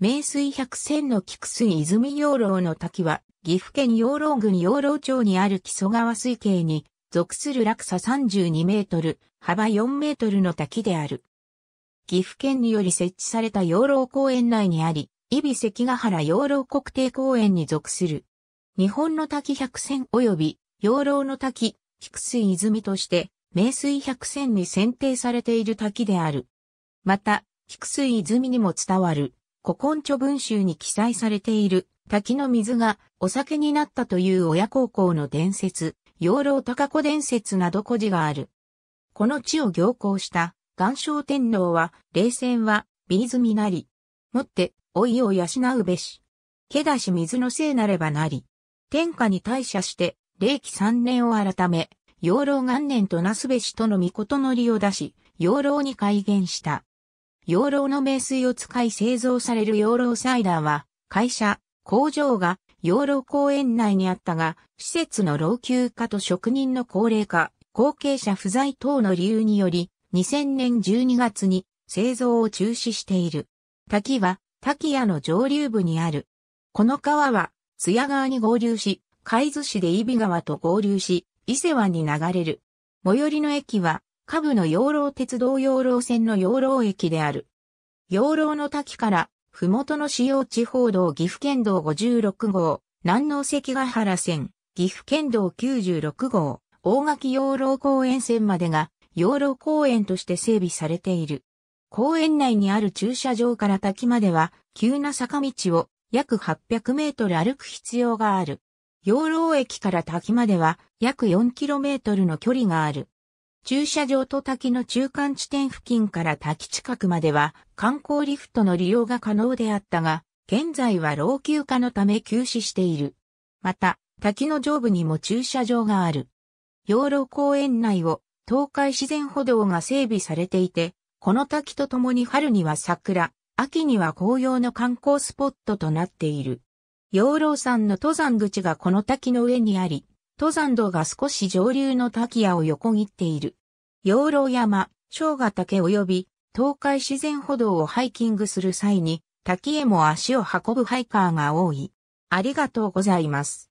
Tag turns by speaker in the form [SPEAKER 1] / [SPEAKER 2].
[SPEAKER 1] 名水百選の菊水泉養老の滝は、岐阜県養老郡養老町にある木曽川水系に、属する落差32メートル、幅4メートルの滝である。岐阜県により設置された養老公園内にあり、伊比関ヶ原養老国定公園に属する。日本の滝百選及び、養老の滝、菊水泉として、名水百選に選定されている滝である。また、菊水泉にも伝わる、古今著文集に記載されている滝の水がお酒になったという親孝行の伝説、養老高子伝説など古事がある。この地を行行した岩礁天皇は、冷戦は、ビーズみなり。もって、老いを養うべし。けだし水のせいなればなり。天下に大社して、霊気三年を改め、養老元年となすべしとの御事の利を出し、養老に改元した。養老の名水を使い製造される養老サイダーは、会社、工場が養老公園内にあったが、施設の老朽化と職人の高齢化、後継者不在等の理由により、2000年12月に製造を中止している。滝は、滝屋の上流部にある。この川は、津屋川に合流し、海津市で伊比川と合流し、伊勢湾に流れる。最寄りの駅は、下部の養老鉄道養老線の養老駅である。養老の滝から、麓の主要地方道岐阜県道56号、南納関ヶ原線、岐阜県道96号、大垣養老公園線までが、養老公園として整備されている。公園内にある駐車場から滝までは、急な坂道を約800メートル歩く必要がある。養老駅から滝までは約4キロメートルの距離がある。駐車場と滝の中間地点付近から滝近くまでは観光リフトの利用が可能であったが、現在は老朽化のため休止している。また、滝の上部にも駐車場がある。養老公園内を東海自然歩道が整備されていて、この滝とともに春には桜、秋には紅葉の観光スポットとなっている。養老山の登山口がこの滝の上にあり、登山道が少し上流の滝屋を横切っている。養老山、生姜岳及び東海自然歩道をハイキングする際に、滝へも足を運ぶハイカーが多い。ありがとうございます。